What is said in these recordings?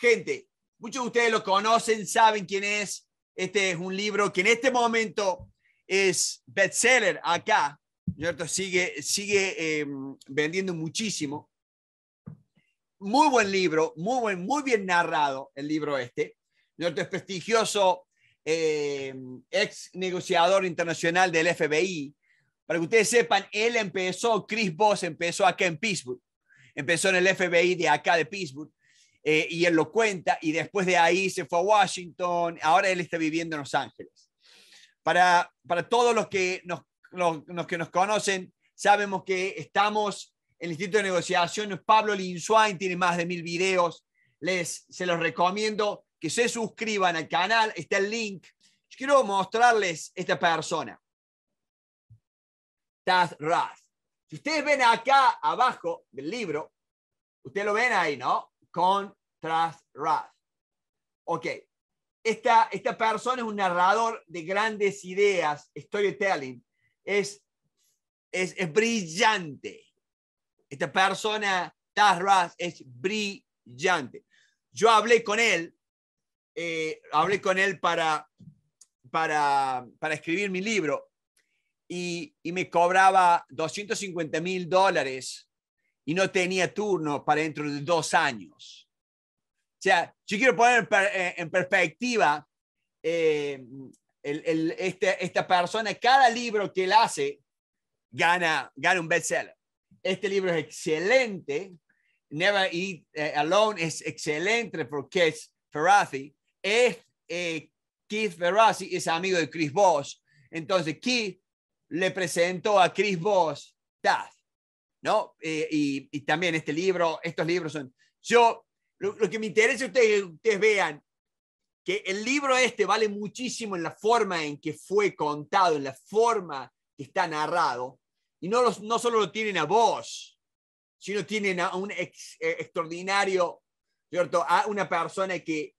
Gente, muchos de ustedes lo conocen, saben quién es. Este es un libro que en este momento es bestseller acá, ¿cierto? Sigue, sigue em, vendiendo muchísimo. Muy buen libro, muy, buen, muy bien narrado el libro este. ¿cierto? Es prestigioso em, ex negociador internacional del FBI. Para que ustedes sepan, él empezó, Chris Voss empezó acá en Pittsburgh. Empezó en el FBI de acá de Pittsburgh. Eh, y él lo cuenta, y después de ahí se fue a Washington, ahora él está viviendo en Los Ángeles. Para, para todos los que nos, los, que nos conocen, sabemos que estamos en el Instituto de Negociaciones, Pablo Linswain tiene más de mil videos, les, se los recomiendo que se suscriban al canal, está el link. Yo quiero mostrarles esta persona, Taz Raz. Si ustedes ven acá abajo del libro, ustedes lo ven ahí, ¿no? con tras Rath. Ok, esta, esta persona es un narrador de grandes ideas, storytelling. Es, es, brillante. Esta persona, Raz, es brillante. Yo hablé con él, eh, hablé con él para, para, para escribir mi libro y, y me cobraba 250 mil dólares y no tenía turno para dentro de dos años. O sea, yo quiero poner en, eh, perspectiva eh, este, esta persona, cada libro que él hace, gana, gana un bestseller. Este libro es excelente. Never Eat eh, Alone es excelente porque es Ferrazzi. Es, Keith Ferrazzi es amigo de Chris Voss. Entonces, Keith le presentó a Chris Voss Taz. ¿no? Eh, y, también este libro, estos libros son... Yo, lo, que me interesa que ustedes vean que el libro este vale muchísimo en la forma en que fue contado, en la forma que está narrado, y no, no solo lo tienen a vos, sino tienen a un eh, extraordinario, ¿cierto? A una persona que,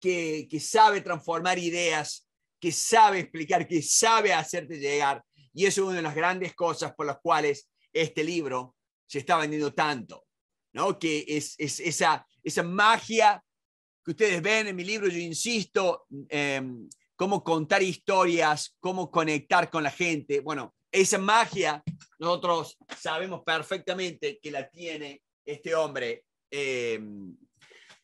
que, que, sabe transformar ideas, que sabe explicar, que sabe hacerte llegar. Y eso es una de las grandes cosas por las cuales este libro se está vendiendo tanto, ¿no? Que es, esa, esa magia que ustedes ven en mi libro, yo insisto, em, cómo contar historias, cómo conectar con la gente. Bueno, esa magia nosotros sabemos perfectamente que la tiene este hombre. Em,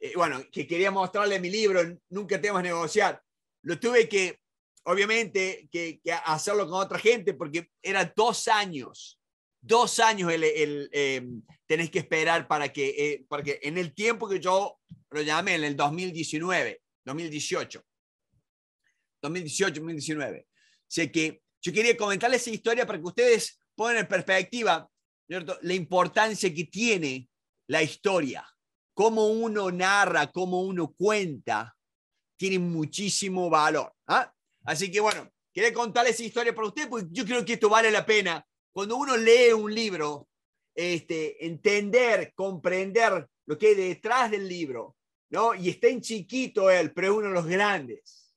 eh, bueno, que quería mostrarle mi libro, nunca tenemos negociar. Lo tuve que, obviamente, que, que hacerlo con otra gente porque eran dos años dos años el, em, tenéis que esperar para que, eh, porque en el tiempo que yo lo llamé, en el 2019, 2018, 2018, 2019. Sé que yo quería comentarles esa historia para que ustedes pongan en perspectiva la importancia que tiene la historia. Cómo uno narra, cómo uno cuenta, tiene muchísimo valor. ¿ah? Así que bueno, quería contarles esa historia para ustedes porque yo creo que esto vale la pena cuando uno lee un libro, este, entender, comprender lo que hay detrás del libro, ¿no? Y está en chiquito él, pero es uno de los grandes.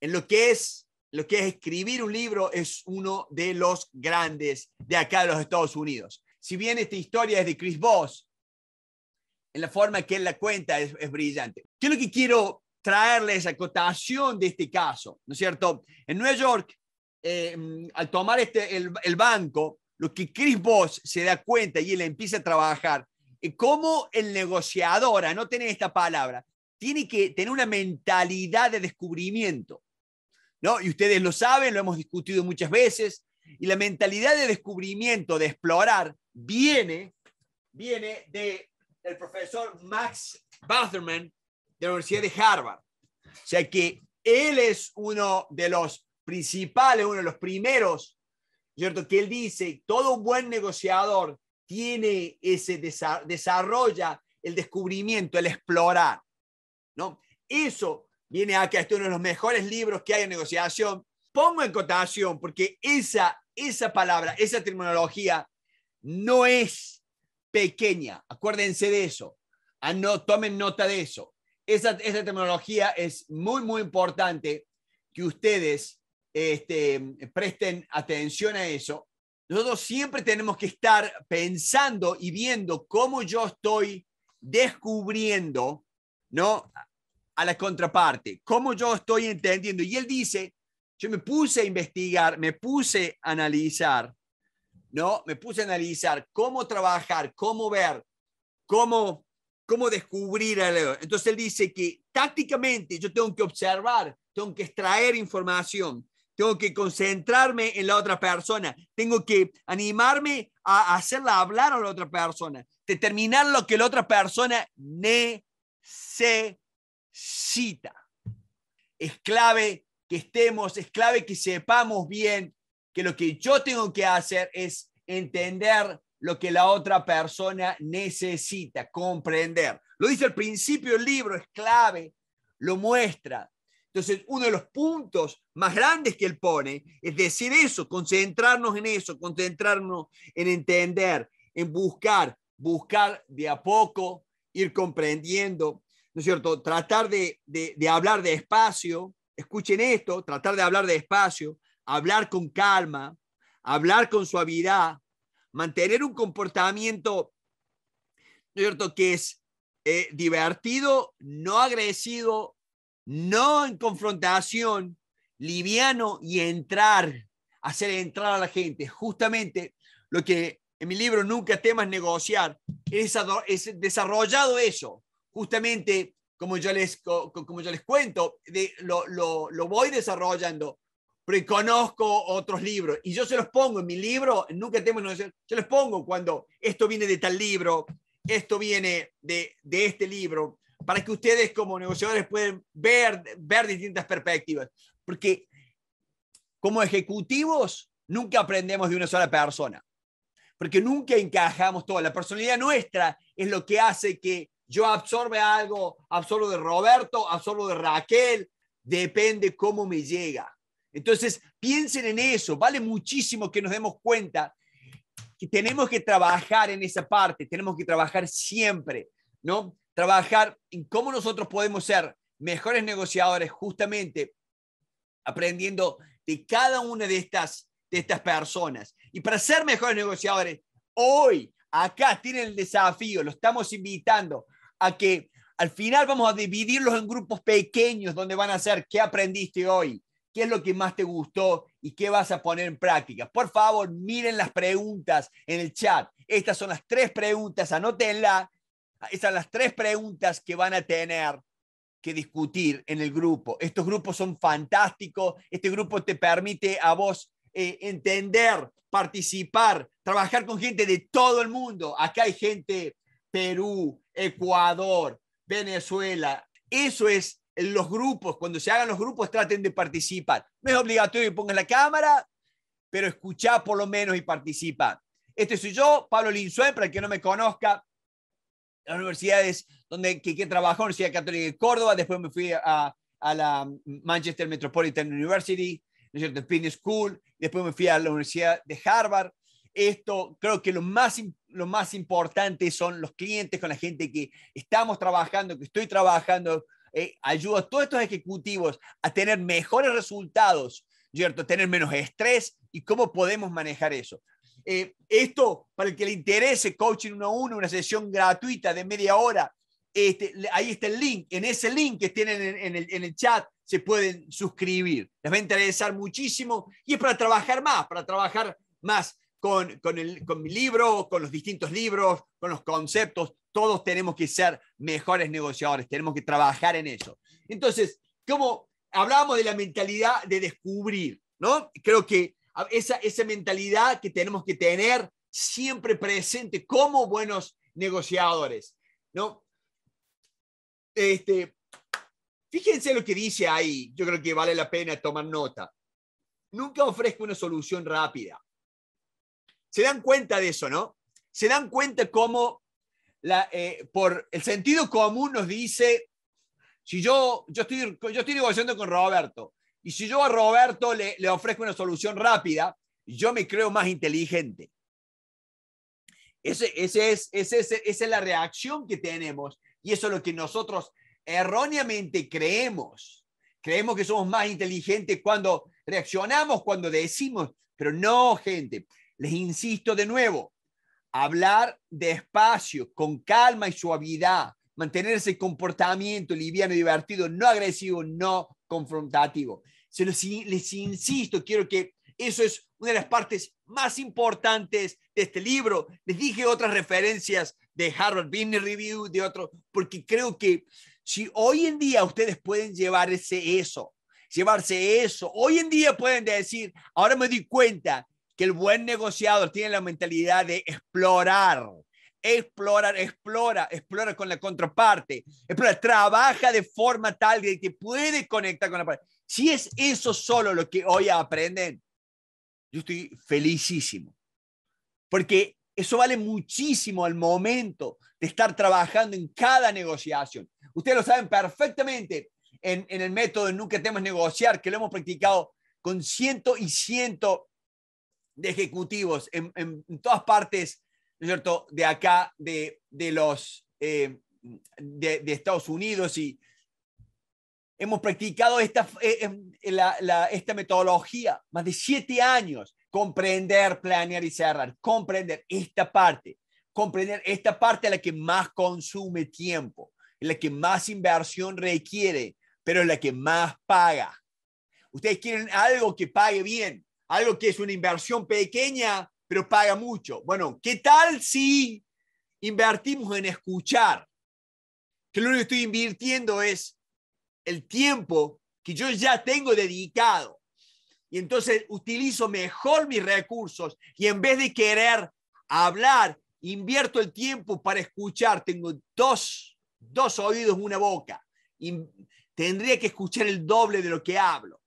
En lo que es lo que es escribir un libro es uno de los grandes de acá de los Estados Unidos. Si bien esta historia es de Chris Voss, en la forma que él la cuenta es, es brillante. ¿Qué es lo que quiero traerles a cotación de este caso? ¿No es cierto? En Nueva York, eh, mm, al tomar este, el, banco, lo que Chris Voss se da cuenta y él empieza a trabajar, y eh, cómo el negociador, no tener esta palabra, tiene que tener una mentalidad de descubrimiento. ¿no? Y ustedes lo saben, lo hemos discutido muchas veces, y la mentalidad de descubrimiento, de explorar, viene, viene de, del profesor Max Batherman de la Universidad de Harvard. O sea que él es uno de los principales, uno de los primeros, ¿cierto? Que él dice, todo buen negociador tiene ese, desarrolla el descubrimiento, el explorar, ¿no? Eso viene acá, este uno de los mejores libros que hay en negociación. Pongo en cotación porque esa, esa palabra, esa terminología no es pequeña, acuérdense de eso, ah, no, tomen nota de eso. Esa, esa terminología es muy, muy importante que ustedes este, presten atención a eso. Nosotros siempre tenemos que estar pensando y viendo cómo yo estoy descubriendo, ¿no? A la contraparte, cómo yo estoy entendiendo. Y él dice, yo me puse a investigar, me puse a analizar, ¿no? Me puse a analizar cómo trabajar, cómo ver, cómo, cómo descubrir Entonces él dice que tácticamente yo tengo que observar, tengo que extraer información, tengo que concentrarme en la otra persona, tengo que animarme a hacerla hablar a la otra persona, determinar lo que la otra persona necesita. Es clave que estemos, es clave que sepamos bien que lo que yo tengo que hacer es entender lo que la otra persona necesita, comprender. Lo dice al principio del libro, es clave, lo muestra, entonces, uno de los puntos más grandes que él pone es decir eso, concentrarnos en eso, concentrarnos en entender, en buscar, buscar de a poco, ir comprendiendo, ¿no es cierto? Tratar de, de, de hablar despacio, escuchen esto, tratar de hablar despacio, hablar con calma, hablar con suavidad, mantener un comportamiento, cierto?, que es eh, divertido, no agresivo, no en confrontación, liviano y entrar, hacer entrar a la gente. Justamente lo que en mi libro Nunca temas negociar, es, desarrollado eso. Justamente como yo les, como yo les cuento, de, lo, lo, lo, voy desarrollando, pero conozco otros libros y yo se los pongo en mi libro, Nunca temas negociar, se los pongo cuando esto viene de tal libro, esto viene de, de este libro para que ustedes como negociadores puedan ver, ver distintas perspectivas. Porque como ejecutivos nunca aprendemos de una sola persona, porque nunca encajamos todo. La personalidad nuestra es lo que hace que yo absorbe algo, absorbo de Roberto, absorbo de Raquel, depende cómo me llega. Entonces, piensen en eso, vale muchísimo que nos demos cuenta que tenemos que trabajar en esa parte, tenemos que trabajar siempre, ¿no? trabajar en cómo nosotros podemos ser mejores negociadores justamente aprendiendo de cada una de estas, de estas personas. Y para ser mejores negociadores, hoy, acá tienen el desafío, lo estamos invitando a que al final vamos a dividirlos en grupos pequeños donde van a hacer qué aprendiste hoy, qué es lo que más te gustó y qué vas a poner en práctica. Por favor, miren las preguntas en el chat. Estas son las tres preguntas, anótenlas esas son las tres preguntas que van a tener que discutir en el grupo. Estos grupos son fantásticos. Este grupo te permite a vos eh, entender, participar, trabajar con gente de todo el mundo. Acá hay gente Perú, Ecuador, Venezuela. Eso es los grupos. Cuando se hagan los grupos, traten de participar. No es obligatorio que pongas la cámara, pero escuchá por lo menos y participa. Este soy yo, Pablo Linsuen, para el que no me conozca las universidades donde que, que trabajó, Universidad Católica de Córdoba, después me fui a, a la Manchester Metropolitan University, cierto? Pin School, después me fui a la Universidad de Harvard. Esto creo que lo más, lo más importante son los clientes, con la gente que estamos trabajando, que estoy trabajando. Eh, ayudo a todos estos ejecutivos a tener mejores resultados, ¿cierto? Tener menos estrés y cómo podemos manejar eso. Eh, esto, para el que le interese, coaching 1 a 1, una sesión gratuita de media hora, este, ahí está el link. En ese link que tienen en, el, chat se pueden suscribir. Les va a interesar muchísimo y es para trabajar más, para trabajar más con, con, el, con mi libro, con los distintos libros, con los conceptos. Todos tenemos que ser mejores negociadores, tenemos que trabajar en eso. Entonces, como hablábamos de la mentalidad de descubrir, ¿no? Creo que esa, esa mentalidad que tenemos que tener siempre presente como buenos negociadores. ¿no? Este, fíjense lo que dice ahí, yo creo que vale la pena tomar nota. Nunca ofrezco una solución rápida. Se dan cuenta de eso, ¿no? Se dan cuenta cómo eh, por el sentido común nos dice, si yo, yo, yo estoy negociando con Roberto y si yo a Roberto le, ofrezco una solución rápida, yo me creo más inteligente. es, esa es la reacción que tenemos y eso es lo que nosotros erróneamente creemos. Creemos que somos más inteligentes cuando reaccionamos, cuando decimos, pero no, gente. Les insisto de nuevo, hablar despacio, con calma y suavidad, mantener ese comportamiento liviano y divertido, no agresivo, no confrontativo se les insisto, quiero que eso es una de las partes más importantes de este libro. Les dije otras referencias de Harvard Business Review, de otros, porque creo que si hoy en día ustedes pueden llevarse eso, llevarse eso, hoy en día pueden decir, ahora me doy cuenta que el buen negociador tiene la mentalidad de explorar, explorar, explora, explora con la contraparte, explora, trabaja de forma tal que puede conectar con la parte si es eso solo lo que hoy aprenden, yo estoy felicísimo. Porque eso vale muchísimo al momento de estar trabajando en cada negociación. Ustedes lo saben perfectamente en, en el método de Nunca Temas Negociar, que lo hemos practicado con ciento y ciento de ejecutivos en, todas partes, ¿no es cierto?, de acá, de, de los, eh, de, Estados Unidos y, hemos practicado esta, eh, em, esta metodología más de siete años. Comprender, planear y cerrar. Comprender esta parte. Comprender esta parte a la que más consume tiempo, la que más inversión requiere, pero la que más paga. Ustedes quieren algo que pague bien, algo que es una inversión pequeña, pero paga mucho. Bueno, ¿qué tal si invertimos en escuchar? Que lo único que estoy invirtiendo es el tiempo que yo ya tengo dedicado. Y entonces utilizo mejor mis recursos y en vez de querer hablar, invierto el tiempo para escuchar. Tengo dos, dos oídos, una boca. Y tendría que escuchar el doble de lo que hablo.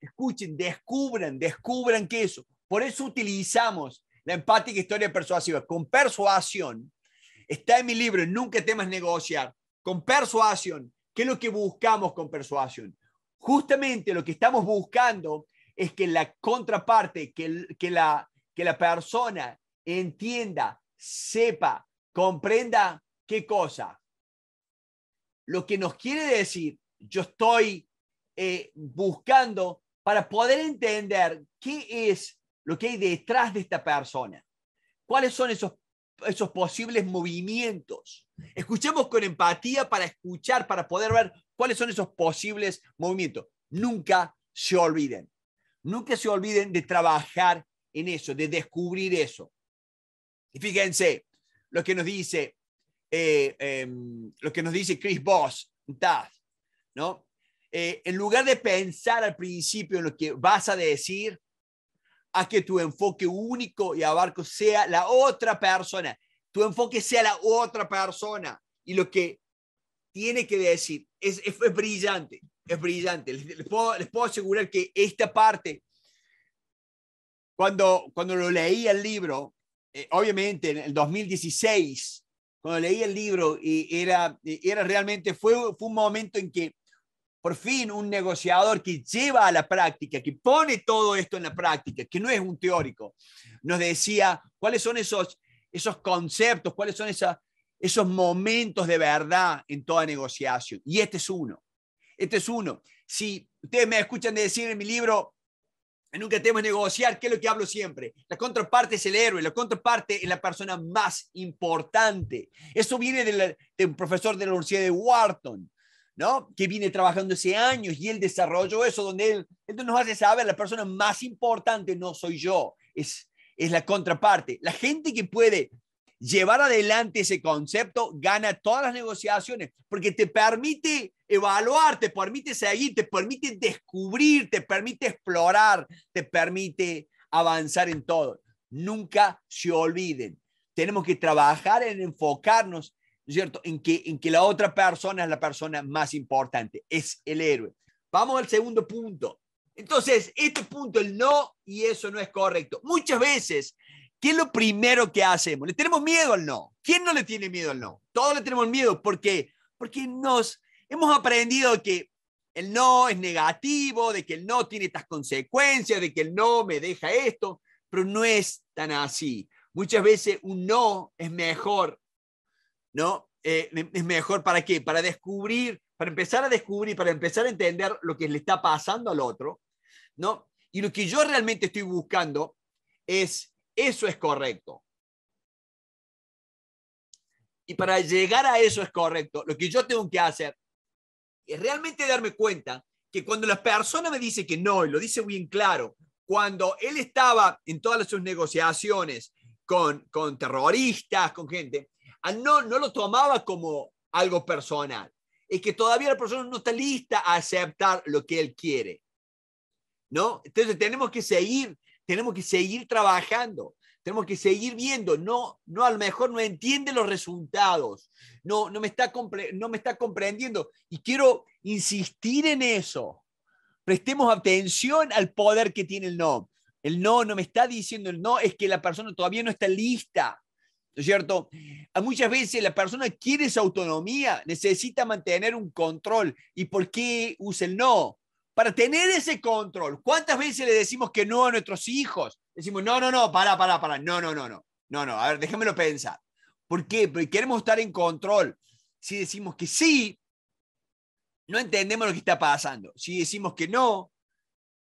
Escuchen, descubran, descubran que eso. Por eso utilizamos la empática historia persuasiva. Con persuasión, está en mi libro, Nunca temas negociar. Con persuasión, ¿Qué es lo que buscamos con persuasión? Justamente lo que estamos buscando es que la contraparte, que, la, que la persona entienda, sepa, comprenda qué cosa. Lo que nos quiere decir, yo estoy eh, buscando para poder entender qué es lo que hay detrás de esta persona. ¿Cuáles son esos esos posibles movimientos. Escuchemos con empatía para escuchar, para poder ver cuáles son esos posibles movimientos. Nunca se olviden, nunca se olviden de trabajar en eso, de descubrir eso. Y fíjense lo que nos dice, eh, em, lo que nos dice Chris Voss, ¿no? Eh, en lugar de pensar al principio en lo que vas a decir, a que tu enfoque único y abarco sea la otra persona. Tu enfoque sea la otra persona. Y lo que tiene que decir es, es, brillante, es brillante. Les, puedo, puedo, asegurar que esta parte, cuando, cuando lo leí el libro, eh, obviamente en el 2016, cuando leí el libro, y era, era realmente, fue, fue un momento en que por fin un negociador que lleva a la práctica, que pone todo esto en la práctica, que no es un teórico, nos decía cuáles son esos, esos conceptos, cuáles son esos momentos de verdad en toda negociación. Y este es uno. Este es uno. Si ustedes me escuchan decir en mi libro, nunca tenemos negociar, ¿qué es lo que hablo siempre? La contraparte es el héroe, la contraparte es la persona más importante. Eso viene del de un profesor de la Universidad de Wharton ¿no? Que viene trabajando ese años y él desarrolló eso, donde él, nos hace saber, la persona más importante no soy yo, es, es la contraparte. La gente que puede llevar adelante ese concepto gana todas las negociaciones, porque te permite evaluar, te permite seguir, te permite descubrir, te permite explorar, te permite avanzar en todo. Nunca se olviden. Tenemos que trabajar en enfocarnos cierto? En que, en que la otra persona es la persona más importante, es el héroe. Vamos al segundo punto. Entonces, este punto, el no, y eso no es correcto. Muchas veces, ¿qué es lo primero que hacemos? Le tenemos miedo al no. ¿Quién no le tiene miedo al no? Todos le tenemos miedo. ¿Por qué? Porque nos hemos aprendido que el no es negativo, de que el no tiene estas consecuencias, de que el no me deja esto, pero no es tan así. Muchas veces un no es mejor ¿no? Eh, es mejor para qué? Para descubrir, para empezar a descubrir, para empezar a entender lo que le está pasando al otro, ¿no? Y lo que yo realmente estoy buscando es, eso es correcto. Y para llegar a eso es correcto, lo que yo tengo que hacer es realmente darme cuenta que cuando la persona me dice que no, y lo dice bien claro, cuando él estaba en todas sus negociaciones con, con terroristas, con gente, Ah, no, no lo tomaba como algo personal. Es que todavía la persona no está lista a aceptar lo que él quiere. ¿No? Entonces tenemos que seguir, tenemos que seguir trabajando, tenemos que seguir viendo, no, no a lo mejor no entiende los resultados, no, no, me está no me está comprendiendo y quiero insistir en eso. Prestemos atención al poder que tiene el no. El no no me está diciendo el no, es que la persona todavía no está lista ¿no es cierto? Muchas veces la persona quiere esa autonomía, necesita mantener un control. ¿Y por qué usa el no? Para tener ese control, ¿cuántas veces le decimos que no a nuestros hijos? Decimos, no, no, no, para, para, para, no, no, no, no, no, no, a ver, déjamelo pensar. ¿Por qué? Porque queremos estar en control. Si decimos que sí, no entendemos lo que está pasando. Si decimos que no,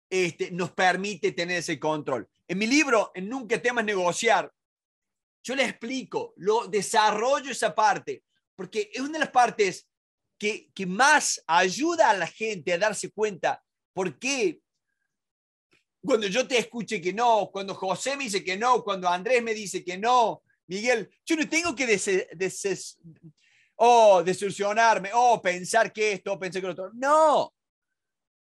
este, nos permite tener ese control. En mi libro, en Nunca temas negociar, yo le explico, lo desarrollo esa parte, porque es una de las partes que, más ayuda a la gente a darse cuenta por qué cuando yo te escuche que no, cuando José me dice que no, cuando Andrés me dice que no, Miguel, yo no tengo que des, des oh, desilusionarme, oh, pensar que esto, oh, pensar que lo otro. No,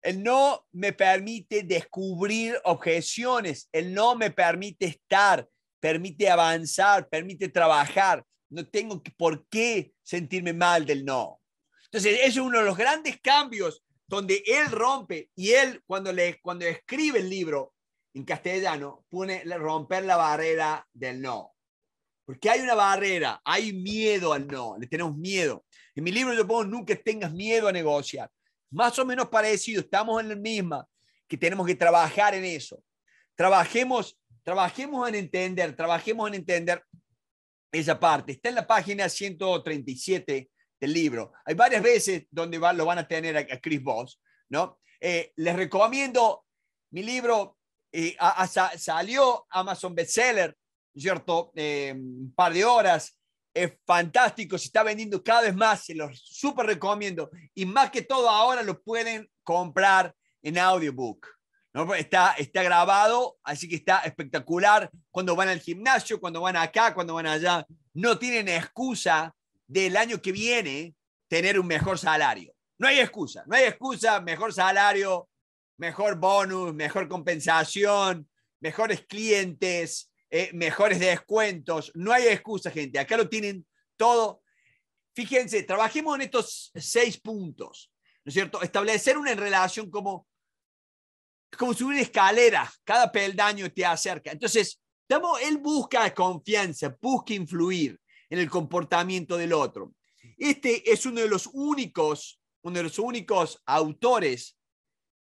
el no me permite descubrir objeciones, el no me permite estar, permite avanzar, permite trabajar. No tengo por qué sentirme mal del no. Entonces, eso es uno de los grandes cambios donde él rompe y él cuando, le, cuando escribe el libro en castellano pone romper la barrera del no. Porque hay una barrera, hay miedo al no, le tenemos miedo. En mi libro yo pongo nunca tengas miedo a negociar. Más o menos parecido, estamos en la misma, que tenemos que trabajar en eso. Trabajemos Trabajemos en entender, trabajemos en entender esa parte. Está en la página 137 del libro. Hay varias veces donde lo van a tener a, Chris Voss, ¿no? Eh, les recomiendo mi libro, eh, salió Amazon bestseller, ¿cierto? Eh, un par de horas, es fantástico, se está vendiendo cada vez más, se los súper recomiendo. Y más que todo ahora lo pueden comprar en audiobook. ¿no? Está, está grabado, así que está espectacular. Cuando van al gimnasio, cuando van acá, cuando van allá, no tienen excusa del año que viene tener un mejor salario. No hay excusa, no hay excusa, mejor salario, mejor bonus, mejor compensación, mejores clientes, eh, mejores descuentos. No hay excusa, gente. Acá lo tienen todo. Fíjense, trabajemos en estos seis puntos, ¿no es cierto? Establecer una relación como como subir escaleras, cada peldaño te acerca. Entonces, estamos, él busca confianza, busca influir en el comportamiento del otro. Este es uno de los únicos, uno de los únicos autores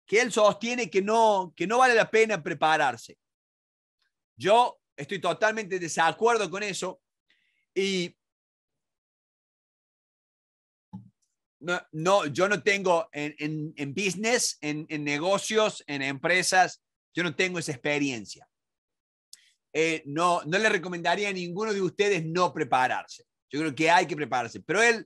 que él sostiene que no, que no vale la pena prepararse. Yo estoy totalmente de desacuerdo con eso y no, yo no tengo en, business, en, negocios, en empresas, yo no tengo esa experiencia. Eh, no, no le recomendaría a ninguno de ustedes no prepararse. Yo creo que hay que prepararse. Pero él,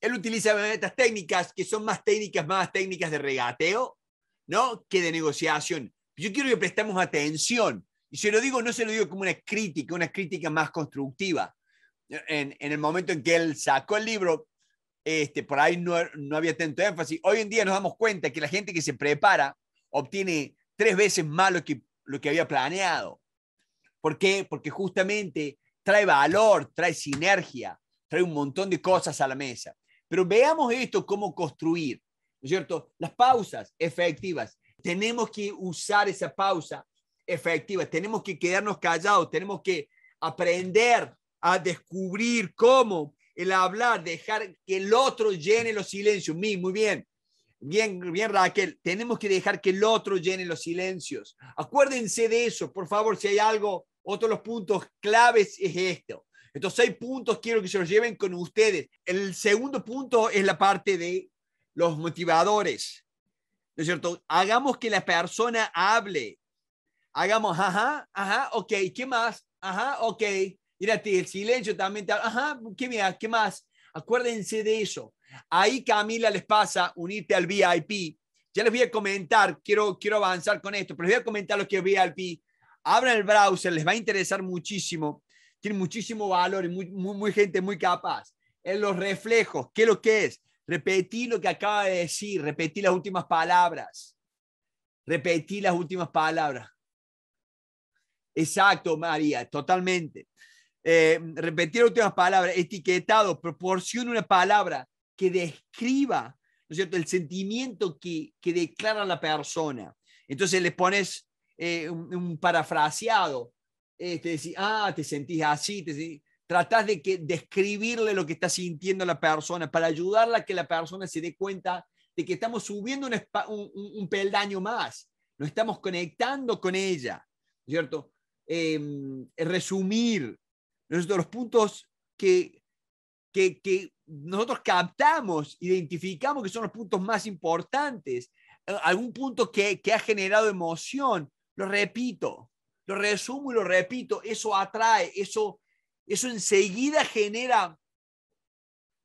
él utiliza estas técnicas que son más técnicas, más técnicas de regateo, ¿no? Que de negociación. Yo quiero que prestemos atención. Y se lo digo, no se lo digo como una crítica, una crítica más constructiva. en, el momento en que él sacó el libro, este, por ahí no, había tanto énfasis. Hoy en día nos damos cuenta que la gente que se prepara obtiene tres veces más lo que, lo que había planeado. ¿Por qué? Porque justamente trae valor, trae sinergia, trae un montón de cosas a la mesa. Pero veamos esto, cómo construir, es cierto? Las pausas efectivas. Tenemos que usar esa pausa efectiva, tenemos que quedarnos callados, tenemos que aprender a descubrir cómo el hablar, dejar que el otro llene los silencios. Muy bien, bien, bien Raquel, tenemos que dejar que el otro llene los silencios. Acuérdense de eso, por favor, si hay algo, otro de los puntos claves es esto. Estos seis puntos quiero que se los lleven con ustedes. El segundo punto es la parte de los motivadores. ¿No es cierto? Hagamos que la persona hable. Hagamos, ajá, ajá, ok, ¿qué más? Ajá, ok, Mira, el silencio también Ajá, ¿qué, ¿qué más? Acuérdense de eso. Ahí Camila les pasa unirte al VIP. Ya les voy a comentar, quiero, quiero avanzar con esto, pero les voy a comentar lo que es VIP. Abran el browser, les va a interesar muchísimo. Tiene muchísimo valor muy, gente muy capaz. En los reflejos, ¿qué es lo que es? Repetí lo que acaba de decir, repetí las últimas palabras. Repetí las últimas palabras. Exacto, María, totalmente. Eh, repetir las últimas palabras, etiquetado, proporciona una palabra que describa, el sentimiento que, declara la persona. Entonces le pones eh, un, parafraseado, eh, te decís, ah, te sentís así, te Tratás de que, describirle lo que está sintiendo la persona para ayudarla a que la persona se dé cuenta de que estamos subiendo un, peldaño más, nos estamos conectando con ella, ¿cierto? Em, resumir, es de los puntos que, que, nosotros captamos, identificamos que son los puntos más importantes, eh, algún punto que, que ha generado emoción, lo repito, lo resumo y lo repito, eso atrae, eso, eso enseguida genera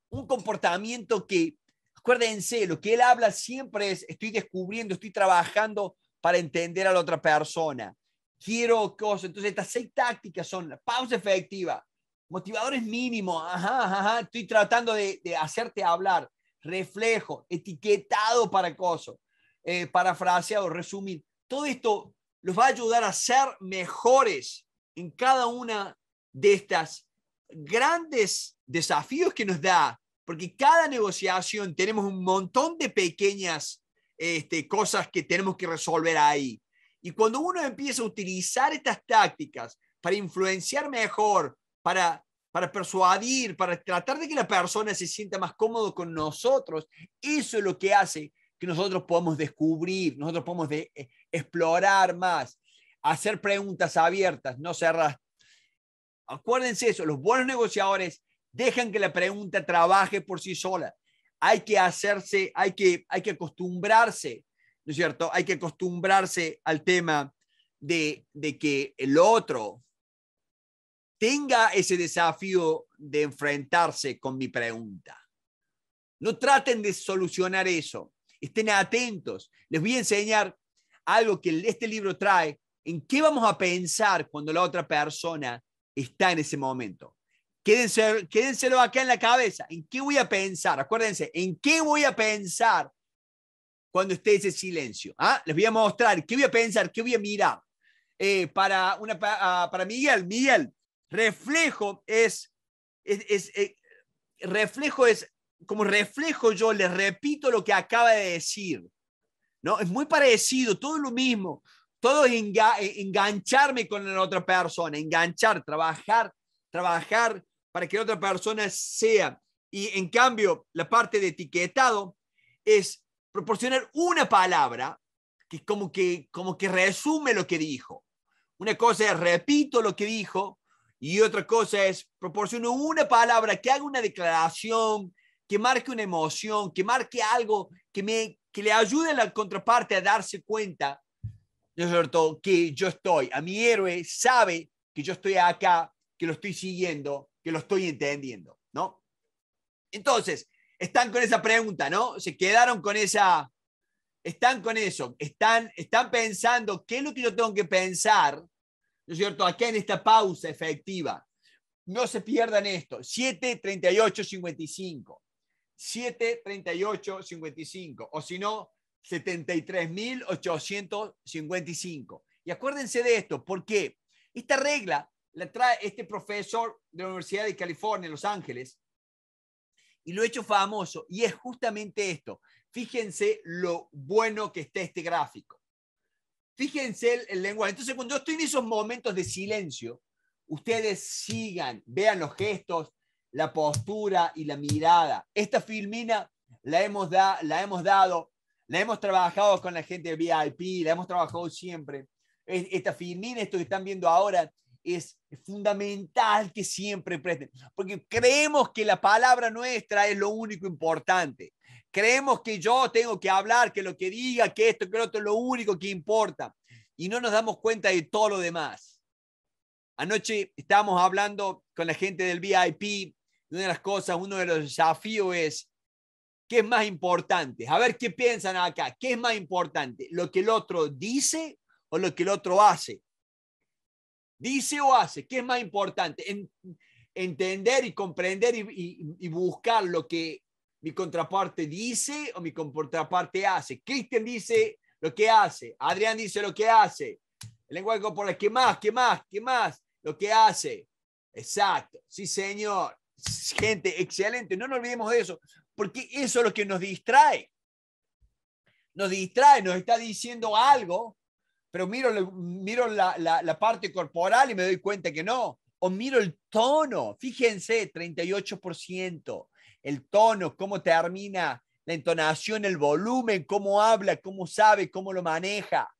un comportamiento que, acuérdense, lo que él habla siempre es, estoy descubriendo, estoy trabajando para entender a la otra persona quiero cosas. Entonces, estas seis tácticas son la pausa efectiva, motivadores mínimos, ajá, estoy tratando de, hacerte hablar, reflejo, etiquetado para cosas, eh, parafraseado, resumir. Todo esto los va a ayudar a ser mejores en cada una de estas grandes desafíos que nos da, porque cada negociación tenemos un montón de pequeñas este, cosas que tenemos que resolver ahí. Y cuando uno empieza a utilizar estas tácticas para influenciar mejor, para, para persuadir, para tratar de que la persona se sienta más cómodo con nosotros, eso es lo que hace que nosotros podamos descubrir, nosotros podamos eh, explorar más, hacer preguntas abiertas, no cerradas. Acuérdense eso, los buenos negociadores dejan que la pregunta trabaje por sí sola. Hay que hacerse, hay que, hay que acostumbrarse ¿no es cierto? Hay que acostumbrarse al tema de, que el otro tenga ese desafío de enfrentarse con mi pregunta. No traten de solucionar eso. Estén atentos. Les voy a enseñar algo que este libro trae. ¿En qué vamos a pensar cuando la otra persona está en ese momento? Quédense, quédenselo acá en la cabeza. ¿En qué voy a pensar? Acuérdense, ¿en qué voy a pensar cuando esté ese silencio. ¿ah? Les voy a mostrar qué voy a pensar, qué voy a mirar. Eh, para, una, ah, para Miguel, Miguel, reflejo es, es, eh, reflejo es, como reflejo yo les repito lo que acaba de decir. ¿no? Es muy parecido, todo lo mismo. Todo es eh, engancharme con la otra persona, enganchar, trabajar, trabajar para que la otra persona sea. Y en cambio, la parte de etiquetado es proporcionar una palabra que como que, como que resume lo que dijo. Una cosa es repito lo que dijo y otra cosa es proporciono una palabra que haga una declaración, que marque una emoción, que marque algo que, me, que le ayude a la contraparte a darse cuenta, de cierto?, que yo estoy. A mi héroe sabe que yo estoy acá, que lo estoy siguiendo, que lo estoy entendiendo, ¿no? Entonces, están con esa pregunta, ¿no? Se quedaron con esa, están con eso, están, están pensando, ¿qué es lo que yo tengo que pensar? ¿No es cierto? Acá en esta pausa efectiva. No se pierdan esto. 738 38, 55. 7, 55. O si no, 73.855. Y acuérdense de esto, porque esta regla la trae este profesor de la Universidad de California, en Los Ángeles, y lo he hecho famoso. Y es justamente esto. Fíjense lo bueno que está este gráfico. Fíjense el, lenguaje. Entonces, cuando yo estoy en esos momentos de silencio, ustedes sigan, vean los gestos, la postura y la mirada. Esta filmina la hemos, la hemos dado, la hemos trabajado con la gente de VIP, la hemos trabajado siempre. Esta filmina, esto que están viendo ahora, es fundamental que siempre presten, porque creemos que la palabra nuestra es lo único importante. Creemos que yo tengo que hablar, que lo que diga, que esto, que lo otro es lo único que importa. Y no nos damos cuenta de todo lo demás. Anoche estábamos hablando con la gente del VIP. Una de las cosas, uno de los desafíos es, ¿qué es más importante? A ver qué piensan acá. ¿Qué es más importante? ¿Lo que el otro dice o lo que el otro hace? dice o hace, ¿qué es más importante? entender y comprender y, buscar lo que mi contraparte dice o mi contraparte hace. Christian dice lo que hace, Adrián dice lo que hace. El lenguaje corporal, ¿qué más? ¿Qué más? ¿Qué más? Lo que hace. Exacto, sí señor. Gente, excelente, no nos olvidemos de eso, porque eso es lo que nos distrae. Nos distrae, nos está diciendo algo pero miro, miro la, la, parte corporal y me doy cuenta que no. O miro el tono, fíjense, 38%. El tono, cómo termina, la entonación, el volumen, cómo habla, cómo sabe, cómo lo maneja.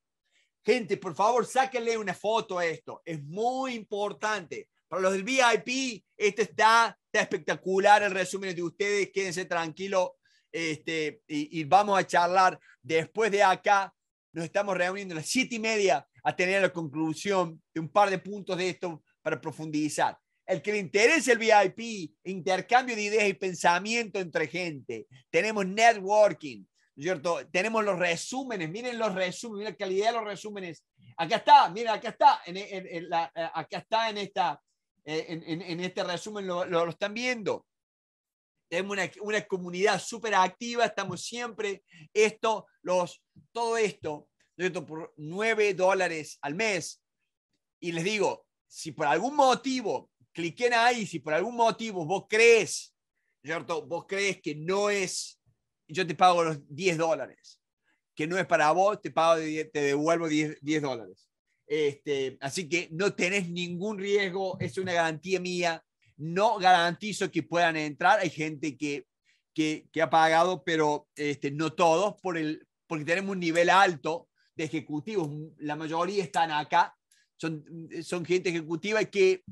Gente, por favor, sáquenle una foto a esto. Es muy importante. Para los del VIP, este está, espectacular el resumen de ustedes. Quédense tranquilos este, y, y vamos a charlar después de acá nos estamos reuniendo a las siete y media a tener la conclusión de un par de puntos de esto para profundizar. El que le interese el VIP, intercambio de ideas y pensamiento entre gente. Tenemos networking, ¿cierto? Tenemos los resúmenes, miren los resúmenes, miren la calidad de los resúmenes. Acá está, miren, acá está, en, eh, acá está en, esta, eh, en, este resumen, lo, lo están viendo tenemos una, comunidad súper activa, estamos siempre, esto, los, todo esto, por 9 dólares al mes. Y les digo, si por algún motivo, cliquen ahí, si por algún motivo vos crees, ¿cierto? Vos crees que no es, yo te pago los 10 dólares, que no es para vos, te, pago, te devuelvo 10, 10 dólares. Este, así que no tenés ningún riesgo, es una garantía mía, no garantizo que puedan entrar. Hay gente que, ha pagado, pero este, no todos, por el, porque tenemos un nivel alto de ejecutivos. La mayoría están acá. Son, son gente ejecutiva y que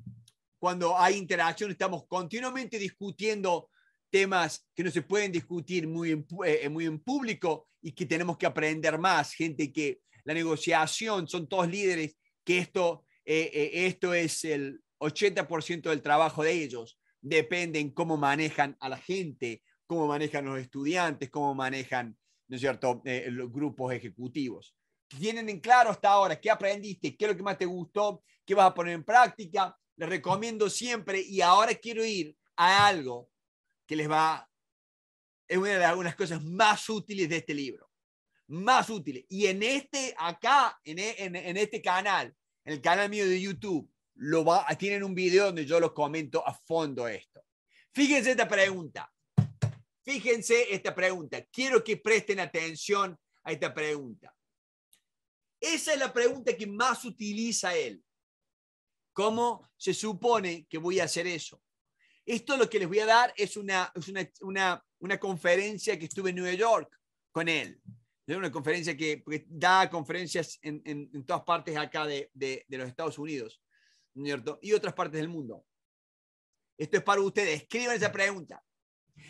cuando hay interacción estamos continuamente discutiendo temas que no se pueden discutir muy en, eh, muy en público y que tenemos que aprender más. Gente que la negociación son todos líderes, que esto, eh, eh, esto es el, 80% del trabajo de ellos depende en cómo manejan a la gente, cómo manejan los estudiantes, cómo manejan, ¿no es cierto?, eh, los grupos ejecutivos. Tienen en claro hasta ahora qué aprendiste, qué es lo que más te gustó, qué vas a poner en práctica. Les recomiendo siempre y ahora quiero ir a algo que les va, es una de algunas cosas más útiles de este libro, más útiles. Y en este, acá, en este canal, en el canal mío de YouTube, Ah, tienen un video donde yo los comento a fondo esto. Fíjense esta pregunta. Fíjense esta pregunta. Quiero que presten atención a esta pregunta. Esa es la pregunta que más utiliza él. ¿Cómo se supone que voy a hacer eso? Esto lo que les voy a dar es una, una, conferencia que estuve en Nueva York con él. Es una conferencia que da conferencias en, todas partes acá de los Estados Unidos. Y otras partes del mundo. Esto es para ustedes. Escriban esa pregunta.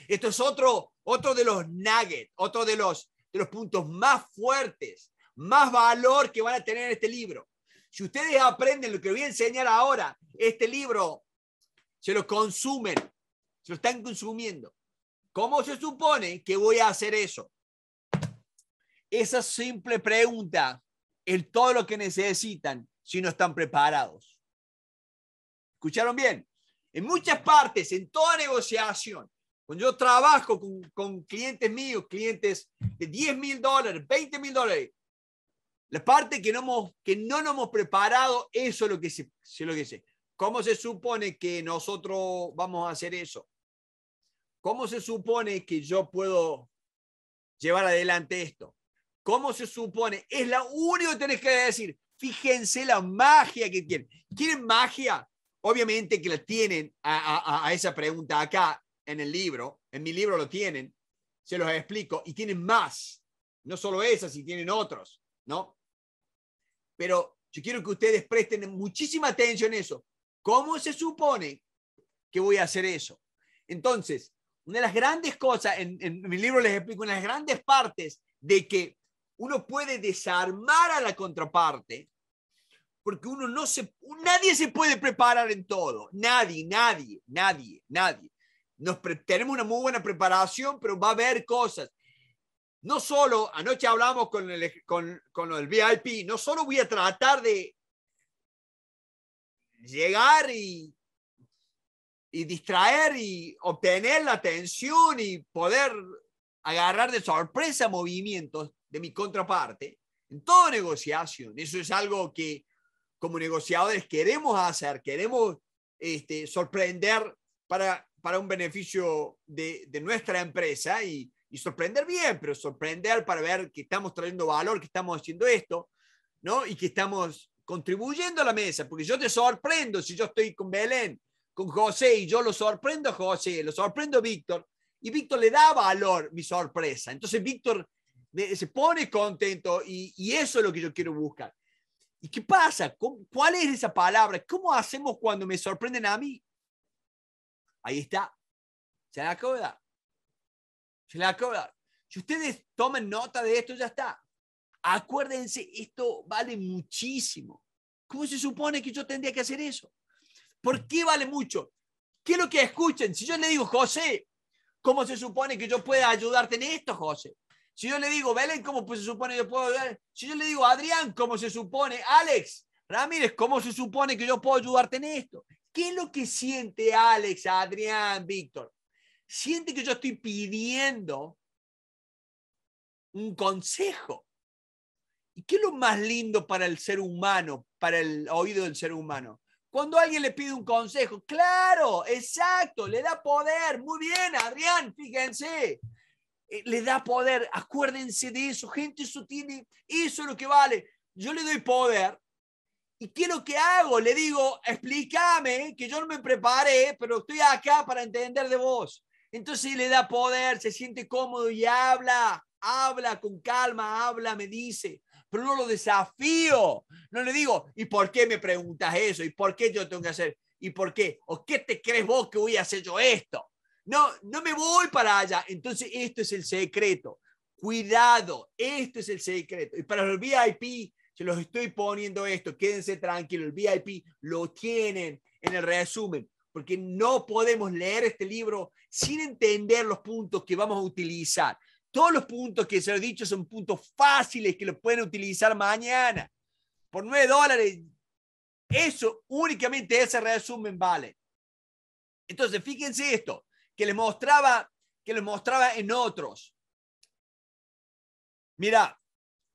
Esto es otro, otro de los nuggets, otro de los, de los puntos más fuertes, más valor que van a tener en este libro. Si ustedes aprenden lo que voy a enseñar ahora, este libro se lo consumen, se lo están consumiendo. ¿Cómo se supone que voy a hacer eso? Esa simple pregunta es todo lo que necesitan si no están preparados. Escucharon bien. En muchas partes, en toda negociación, cuando yo trabajo con, clientes míos, clientes de 10 mil dólares, 20 mil dólares, la parte que no, hemos, que no nos hemos preparado, eso es lo que se, lo que ¿Cómo se supone que nosotros vamos a hacer eso? ¿Cómo se supone que yo puedo llevar adelante esto? ¿Cómo se supone? Es la único que tenés que decir. Fíjense la magia que tienen. ¿Quieren magia? Obviamente que la tienen a, esa pregunta acá en el libro, en mi libro lo tienen, se los explico, y tienen más, no solo esas, y tienen otros, ¿no? Pero yo quiero que ustedes presten muchísima atención a eso. ¿Cómo se supone que voy a hacer eso? Entonces, una de las grandes cosas, en, en mi libro les explico una de las grandes partes de que uno puede desarmar a la contraparte porque uno no se, nadie se puede preparar en todo, nadie, nadie, nadie, nadie. Nos tenemos una muy buena preparación, pero va a haber cosas. No solo, anoche hablamos con, el, con, con VIP, no solo voy a tratar de llegar y, y distraer y obtener la atención y poder agarrar de sorpresa movimientos de mi contraparte en toda negociación. Eso es algo que como negociadores queremos hacer, queremos este, sorprender para, para un beneficio de, de nuestra empresa y, y, sorprender bien, pero sorprender para ver que estamos trayendo valor, que estamos haciendo esto, ¿no? Y que estamos contribuyendo a la mesa, porque yo te sorprendo si yo estoy con Belén, con José, y yo lo sorprendo a José, lo sorprendo a Víctor, y Víctor le da valor mi sorpresa. Entonces Víctor se pone contento y, y eso es lo que yo quiero buscar. ¿Y qué pasa? ¿Cuál es esa palabra? ¿Cómo hacemos cuando me sorprenden a mí? Ahí está. Se la acabo de dar. Se la acabo de dar. Si ustedes toman nota de esto, ya está. Acuérdense, esto vale muchísimo. ¿Cómo se supone que yo tendría que hacer eso? ¿Por qué vale mucho? ¿Qué lo que escuchen? Si yo le digo, José, ¿cómo se supone que yo pueda ayudarte en esto, José? Si yo le digo, Belén, ¿cómo pues se supone yo puedo ayudar? Si yo le digo, Adrián, ¿cómo se supone? Alex, Ramírez, ¿cómo se supone que yo puedo ayudarte en esto? ¿Qué es lo que siente Alex, Adrián, Víctor? Siente que yo estoy pidiendo un consejo. ¿Y qué es lo más lindo para el ser humano, para el oído del ser humano? Cuando alguien le pide un consejo, claro, exacto, le da poder. Muy bien, Adrián, fíjense. Eh, le da poder. Acuérdense de eso, gente, eso tiene, eso es lo que vale. Yo le doy poder. ¿Y qué es lo que hago? Le digo, explícame que yo no me preparé, pero estoy acá para entender de vos. Entonces le da poder, se siente cómodo y habla, habla con calma, habla, me dice. Pero no lo desafío, no le digo, ¿y por qué me preguntas eso? ¿Y por qué yo tengo que hacer? ¿Y por qué? ¿O qué te crees vos que voy a hacer yo esto? No, no me voy para allá. Entonces, esto es el secreto. Cuidado, esto es el secreto. Y para los VIP, se los estoy poniendo esto, quédense tranquilos, el VIP lo tienen en el resumen, porque no podemos leer este libro sin entender los puntos que vamos a utilizar. Todos los puntos que se los he dicho son puntos fáciles que los pueden utilizar mañana. Por 9 dólares, eso únicamente ese resumen vale. Entonces, fíjense esto, que les mostraba, que mostraba en otros. Mira,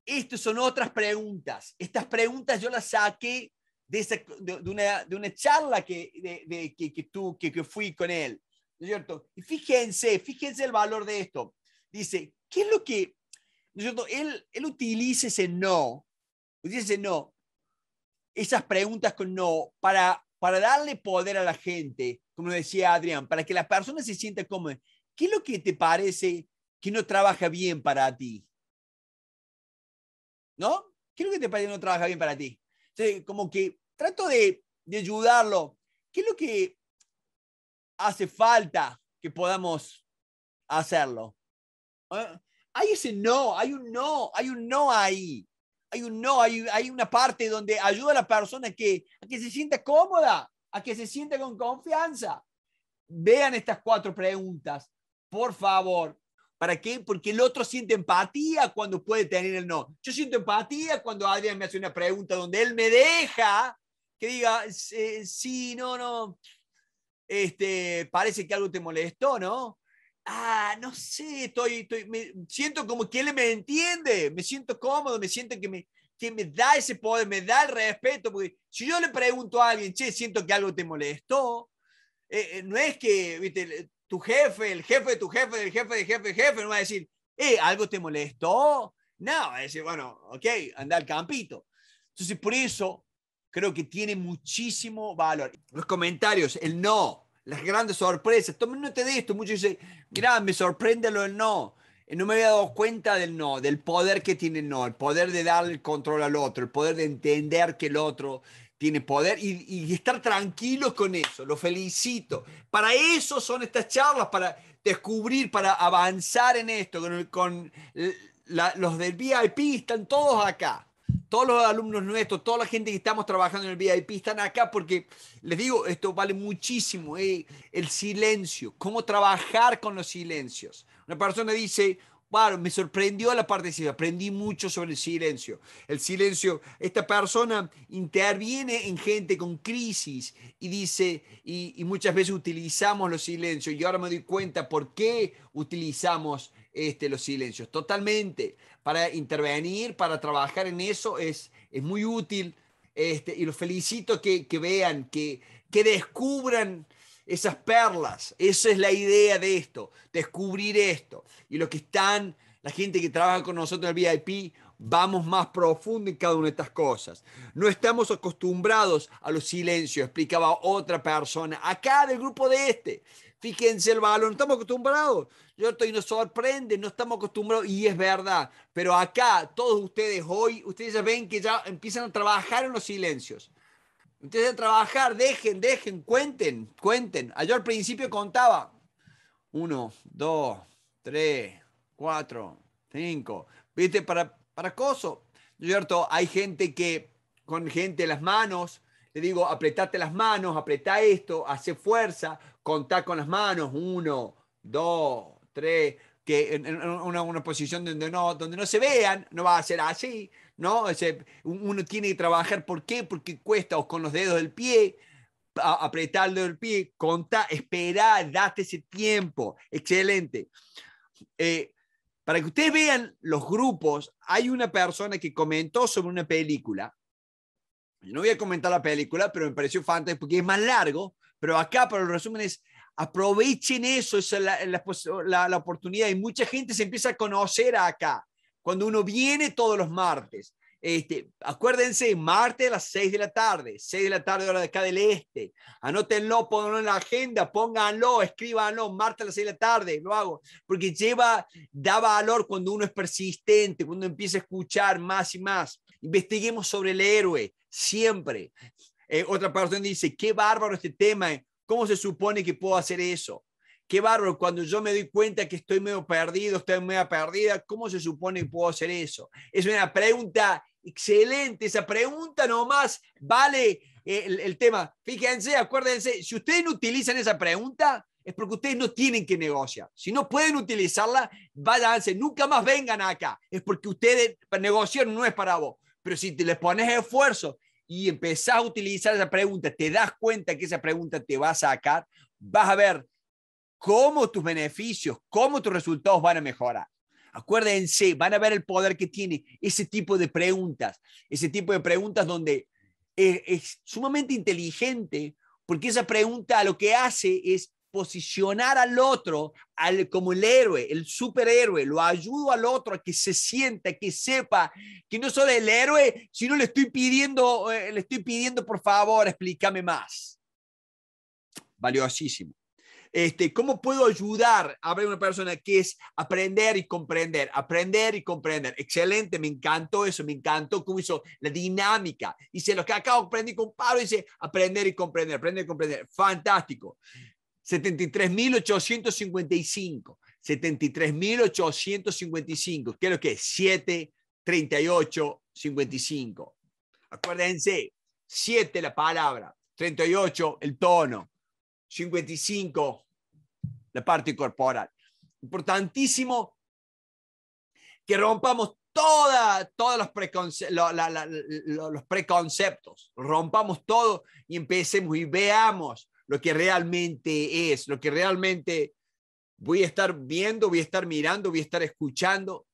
estas son otras preguntas. Estas preguntas yo las saqué de, de, una, de una, charla que, de, que, que, tú, que, fui con él. ¿no es cierto? Y fíjense, fíjense el valor de esto. Dice, ¿qué es lo que, cierto? Él, él utiliza ese no, utiliza ese no, esas preguntas con no, para, para darle poder a la gente como decía Adrián, para que la persona se sienta cómoda. ¿Qué es lo que te parece que no trabaja bien para ti? ¿No? ¿Qué es lo que te parece que no trabaja bien para ti? como que trato de, de ayudarlo. ¿Qué es lo que hace falta que podamos hacerlo? ¿Eh? Hay ese no, hay un no, hay un no ahí. Hay un no, hay, hay una parte donde ayuda a la persona que, a que se sienta cómoda a que se sienta con confianza. Vean estas cuatro preguntas, por favor. ¿Para qué? Porque el otro siente empatía cuando puede tener el no. Yo siento empatía cuando Adrián me hace una pregunta donde él me deja que diga, sí, no, no, este, parece que algo te molestó, ¿no? Ah, no sé, estoy, siento como que él me entiende, me siento cómodo, me siento que me, que me da ese poder, me da el respeto, porque si yo le pregunto a alguien, che, siento que algo te molestó, eh, eh, no es que, tu jefe, el jefe de tu jefe, el jefe de jefe, jefe, no va a decir, eh, algo te molestó. No, va a decir, bueno, ok, anda al campito. Entonces, por eso creo que tiene muchísimo valor. Los comentarios, el no, las grandes sorpresas. Tomen nota de esto. Muchos dicen, mira, me sorprende lo del no. Eh, no me había dado cuenta del no, del poder que tiene el no, el poder de dar el control al otro, el poder de entender que el otro tiene poder y, estar tranquilos con eso. Lo felicito. Para eso son estas charlas, para descubrir, para avanzar en esto. Con, los del VIP están todos acá. Todos los alumnos nuestros, toda la gente que estamos trabajando en el VIP están acá porque les digo, esto vale muchísimo. Eh, el silencio, cómo trabajar con los silencios una persona dice, bueno, me sorprendió la parte de silencio, aprendí mucho sobre el silencio. El silencio, esta persona interviene en gente con crisis y dice, y, muchas veces utilizamos los silencios, y ahora me doy cuenta por qué utilizamos este, los silencios. Totalmente, para intervenir, para trabajar en eso es, es muy útil, este, y los felicito que, vean, que, que descubran esas perlas. Esa es la idea de esto, descubrir esto. Y lo que están, la gente que trabaja con nosotros en el VIP, vamos más profundo en cada una de estas cosas. No estamos acostumbrados a los silencios, explicaba otra persona, acá del grupo de este. Fíjense el valor, no estamos acostumbrados. Yo estoy, nos sorprende, no estamos acostumbrados y es verdad. Pero acá, todos ustedes hoy, ustedes ya ven que ya empiezan a trabajar en los silencios. Empiecen a trabajar, dejen, dejen, cuenten, cuenten. Yo al principio contaba. Uno, dos, tres, cuatro, cinco. ¿Viste? Para, para ¿No cierto? Hay gente que con gente en las manos, le digo, apretate las manos, apretá esto, hace fuerza, contar con las manos. Uno, dos, tres. Que en, una, posición donde no, donde no se vean, no va a ser así ¿no? uno tiene que trabajar, ¿por qué? Porque cuesta, o con los dedos del pie, apretarlo del pie, contar, esperar, date ese tiempo, excelente. Eh, para que ustedes vean los grupos, hay una persona que comentó sobre una película, no voy a comentar la película, pero me pareció fantástico porque es más largo, pero acá para el resumen aprovechen eso, es la, la oportunidad y mucha gente se empieza a conocer acá cuando uno viene todos los martes. Este, acuérdense, martes a las 6 de la tarde, 6 de la tarde hora de acá del este. Anótenlo, pónganlo en la agenda, pónganlo, escríbanlo, martes a las 6 de la tarde, lo hago, porque lleva, da valor cuando uno es persistente, cuando empieza a escuchar más y más. Investiguemos sobre el héroe, siempre. Eh, otra persona dice, qué bárbaro este tema, eh. ¿cómo se supone que puedo hacer eso? qué bárbaro, cuando yo me doy cuenta que estoy medio perdido, estoy medio perdida, ¿cómo se supone que puedo hacer eso? Es una pregunta excelente, esa pregunta nomás vale eh, el, tema. Fíjense, acuérdense, si ustedes no utilizan esa pregunta, es porque ustedes no tienen que negociar. Si no pueden utilizarla, váyanse, nunca más vengan acá. Es porque ustedes, para negociar no es para vos. Pero si te les pones esfuerzo y empezás a utilizar esa pregunta, te das cuenta que esa pregunta te va a sacar, vas a ver cómo tus beneficios, cómo tus resultados van a mejorar. Acuérdense, van a ver el poder que tiene ese tipo de preguntas, ese tipo de preguntas donde eh, es, sumamente inteligente, porque esa pregunta lo que hace es posicionar al otro al, como el héroe, el superhéroe, lo ayudo al otro a que se sienta, que sepa que no solo el héroe, sino le estoy pidiendo, eh, le estoy pidiendo por favor, explícame más. Valiosísimo. Este, ¿Cómo puedo ayudar a ver una persona que es aprender y comprender, aprender y comprender? Excelente, me encantó eso, me encantó cómo hizo la dinámica. Dice, los que acabo de aprender con Pablo, dice, aprender y comprender, aprender y comprender. Fantástico. 73.855. 73.855. ¿Qué es lo que es? 7, 38, 55. Acuérdense, 7 la palabra, 38 el tono, 55, la parte corporal. Importantísimo que rompamos todos los, los preconceptos, rompamos todo y empecemos y veamos lo que realmente es, lo que realmente voy a estar viendo, voy a estar mirando, voy a estar escuchando.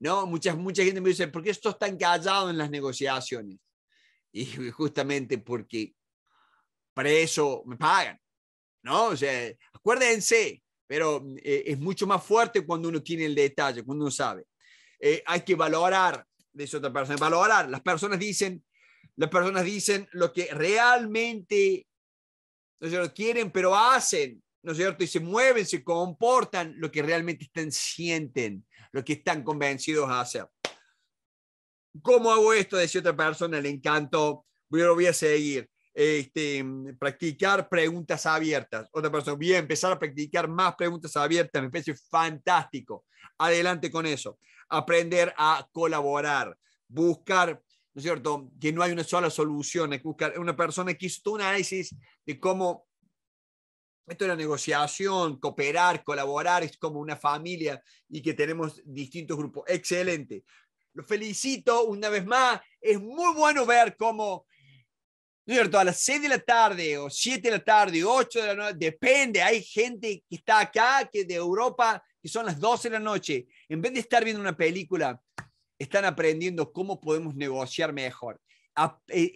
¿no? Muchas, mucha gente me dice, ¿por qué esto está encallado en las negociaciones? Y justamente porque para eso me pagan. ¿no? O sea, acuérdense, pero eh, es mucho más fuerte cuando uno tiene el detalle, cuando uno sabe. Eh, hay que valorar, dice otra persona, valorar. Las personas dicen, las personas dicen lo que realmente, ¿no lo Quieren, pero hacen, ¿no es cierto? Y se mueven, se comportan lo que realmente están, sienten, lo que están convencidos a hacer. ¿Cómo hago esto? Decía otra persona, le encantó, yo lo voy a seguir este, mm, practicar preguntas abiertas. Otra persona, bien, empezar a practicar más preguntas abiertas, me parece fantástico. Adelante con eso. Aprender a colaborar, buscar ¿no es cierto? Que no hay una sola solución, hay buscar una persona que hizo todo un análisis de cómo esto la negociación, cooperar, colaborar, es como una familia y que tenemos distintos grupos. Excelente. Lo felicito una vez más. Es muy bueno ver cómo cierto? A las 6 de la tarde o 7 de la tarde, o 8 de la noche, depende, hay gente que está acá, que de Europa, que son las 12 de la noche, en vez de estar viendo una película, están aprendiendo cómo podemos negociar mejor. Eh,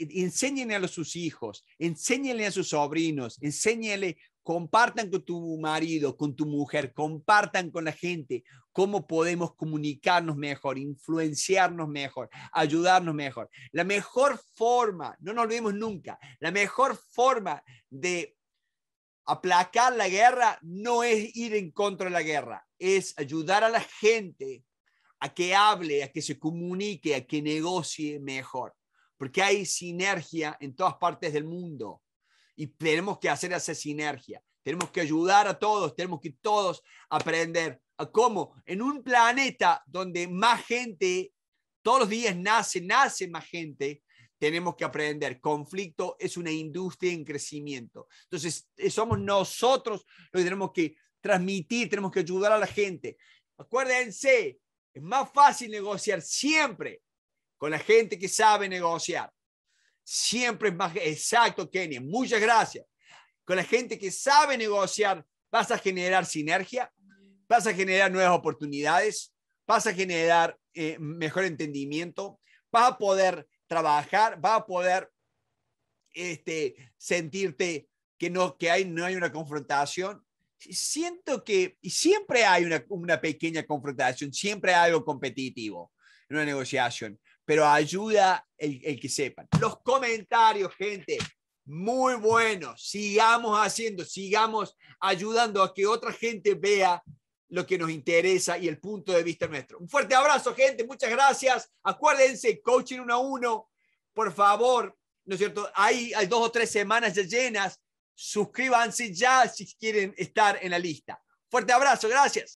eh, enséñenle a sus hijos, enséñenle a sus sobrinos, enséñenle compartan con tu marido, con tu mujer, compartan con la gente cómo podemos comunicarnos mejor, influenciarnos mejor, ayudarnos mejor. La mejor forma, no nos olvidemos nunca, la mejor forma de aplacar la guerra no es ir en contra de la guerra, es ayudar a la gente a que hable, a que se comunique, a que negocie mejor, porque hay sinergia en todas partes del mundo y tenemos que hacer esa sinergia. Tenemos que ayudar a todos, tenemos que todos aprender a cómo en un planeta donde más gente, todos los días nace, nace más gente, tenemos que aprender. Conflicto es una industria en crecimiento. Entonces, eh, somos nosotros los que tenemos que transmitir, tenemos que ayudar a la gente. Acuérdense, es más fácil negociar siempre con la gente que sabe negociar. Siempre es más exacto, Kenia. Muchas gracias. Con la gente que sabe negociar, vas a generar sinergia, vas a generar nuevas oportunidades, vas a generar eh, mejor entendimiento, vas a poder trabajar, vas a poder este, sentirte que no, que hay, no hay una confrontación. Siento que siempre hay una, una pequeña confrontación, siempre hay algo competitivo en una negociación, pero ayuda el, que sepan. Los comentarios, gente, muy buenos. Sigamos haciendo, sigamos ayudando a que otra gente vea lo que nos interesa y el punto de vista nuestro. Un fuerte abrazo, gente. Muchas gracias. Acuérdense, coaching uno a uno, por favor, ¿no es cierto? Hay, hay dos o tres semanas ya llenas. Suscríbanse ya si quieren estar en la lista. Fuerte abrazo, gracias.